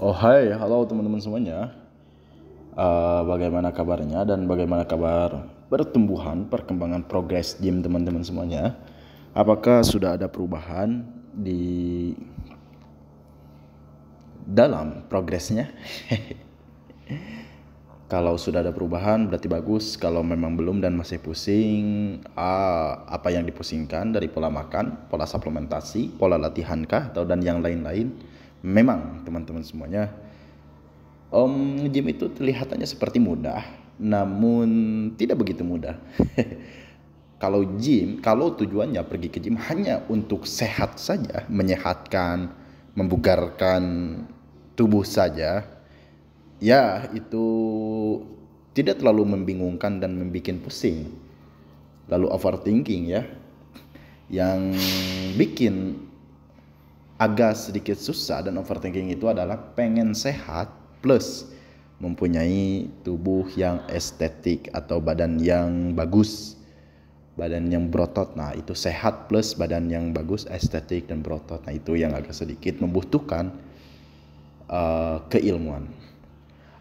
Oh hai, halo teman-teman semuanya. Uh, bagaimana kabarnya dan bagaimana kabar pertumbuhan, perkembangan progres gym teman-teman semuanya? Apakah sudah ada perubahan di dalam progresnya? kalau sudah ada perubahan berarti bagus, kalau memang belum dan masih pusing, ah, apa yang dipusingkan dari pola makan, pola suplementasi, pola latihankah atau dan yang lain-lain? Memang teman-teman semuanya Om Jim itu terlihatnya seperti mudah, namun tidak begitu mudah. kalau gym, kalau tujuannya pergi ke gym hanya untuk sehat saja, menyehatkan, membugarkan tubuh saja, ya itu tidak terlalu membingungkan dan membuat pusing. Lalu overthinking ya, yang bikin agak sedikit susah dan overthinking itu adalah pengen sehat plus mempunyai tubuh yang estetik atau badan yang bagus badan yang berotot nah itu sehat plus badan yang bagus estetik dan berotot nah itu yang agak sedikit membutuhkan uh, keilmuan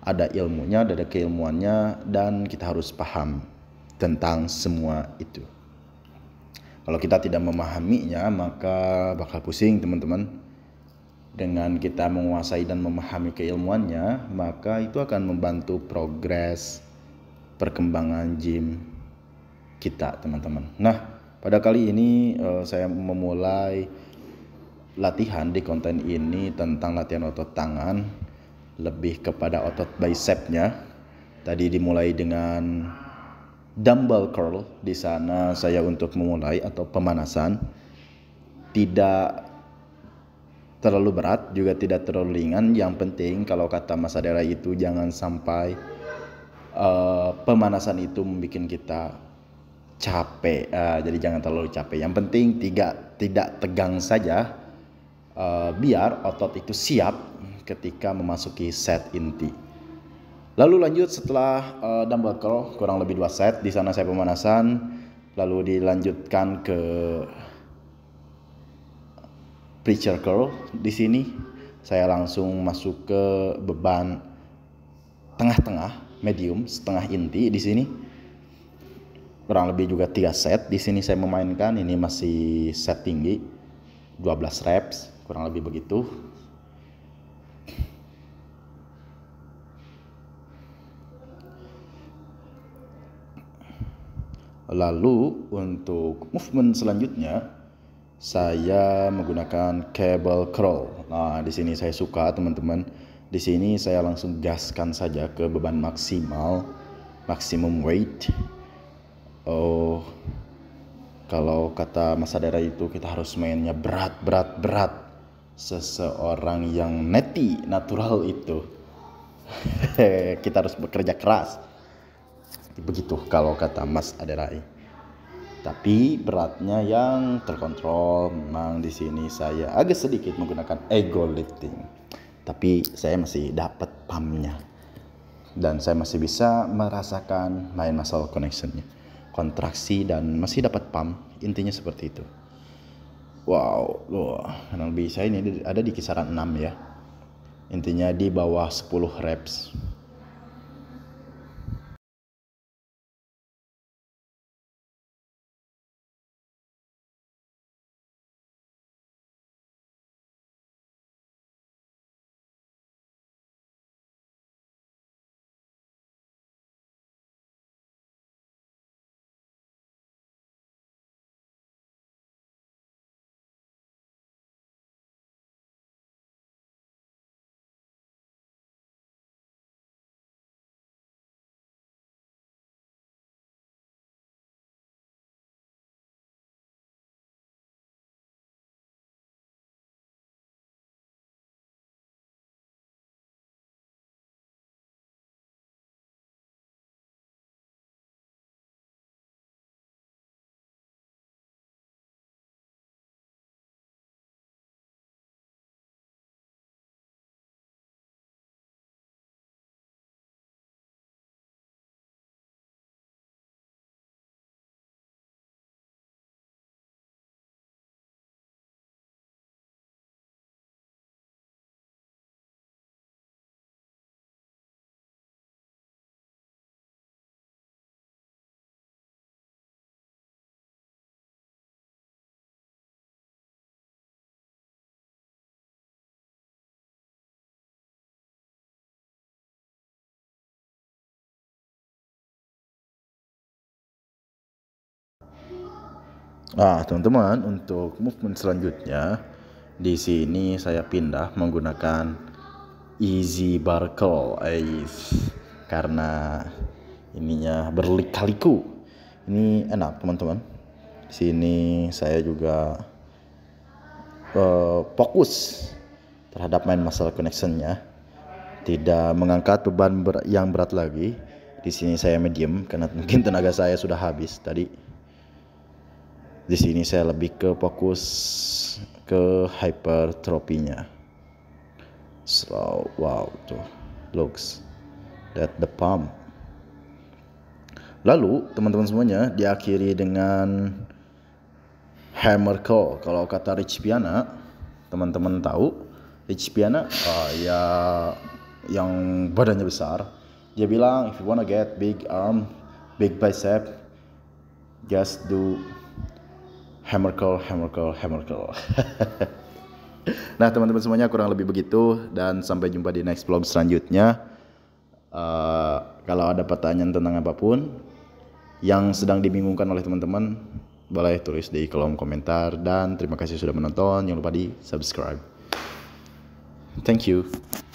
ada ilmunya ada keilmuannya dan kita harus paham tentang semua itu kalau kita tidak memahaminya, maka bakal pusing, teman-teman. Dengan kita menguasai dan memahami keilmuannya, maka itu akan membantu progres perkembangan gym kita, teman-teman. Nah, pada kali ini eh, saya memulai latihan di konten ini tentang latihan otot tangan lebih kepada otot bicepnya. Tadi dimulai dengan dumbbell curl di sana saya untuk memulai atau pemanasan tidak terlalu berat juga tidak terlalu ringan yang penting kalau kata Mas Adera itu jangan sampai uh, pemanasan itu membuat kita capek uh, jadi jangan terlalu capek yang penting tidak tidak tegang saja uh, biar otot itu siap ketika memasuki set inti Lalu lanjut setelah uh, dumbbell curl kurang lebih dua set di sana saya pemanasan lalu dilanjutkan ke preacher curl di sini saya langsung masuk ke beban tengah-tengah medium setengah inti di sini kurang lebih juga tiga set di sini saya memainkan ini masih set tinggi 12 reps kurang lebih begitu Lalu untuk movement selanjutnya saya menggunakan cable crawl. Nah, di sini saya suka teman-teman. Di sini saya langsung gaskan saja ke beban maksimal maximum weight. Oh, kalau kata Mas Adara itu kita harus mainnya berat, berat, berat. Seseorang yang neti natural itu kita harus bekerja keras begitu kalau kata Mas Aderai tapi beratnya yang terkontrol memang di sini saya agak sedikit menggunakan ego lifting tapi saya masih dapat pumpnya dan saya masih bisa merasakan main muscle connectionnya kontraksi dan masih dapat pump intinya seperti itu wow loh kurang lebih saya ini ada di kisaran 6 ya intinya di bawah 10 reps Ah, teman-teman, untuk movement selanjutnya di sini saya pindah menggunakan Easy Barkel Ais karena ininya berlikaliku. Ini enak, teman-teman. Di sini saya juga uh, fokus terhadap main masalah connectionnya tidak mengangkat beban ber yang berat lagi di sini saya medium karena mungkin tenaga saya sudah habis tadi di sini saya lebih ke fokus ke hypertropinya slow wow tuh looks that the pump lalu teman-teman semuanya diakhiri dengan hammer call kalau kata Rich Piana teman-teman tahu Rich Piana uh, ya yang badannya besar dia bilang if you wanna get big arm big bicep just do hammer call, hammer call, hammer call. nah teman-teman semuanya kurang lebih begitu dan sampai jumpa di next vlog selanjutnya. Uh, kalau ada pertanyaan tentang apapun yang sedang dibingungkan oleh teman-teman, boleh tulis di kolom komentar dan terima kasih sudah menonton. Jangan lupa di subscribe. Thank you.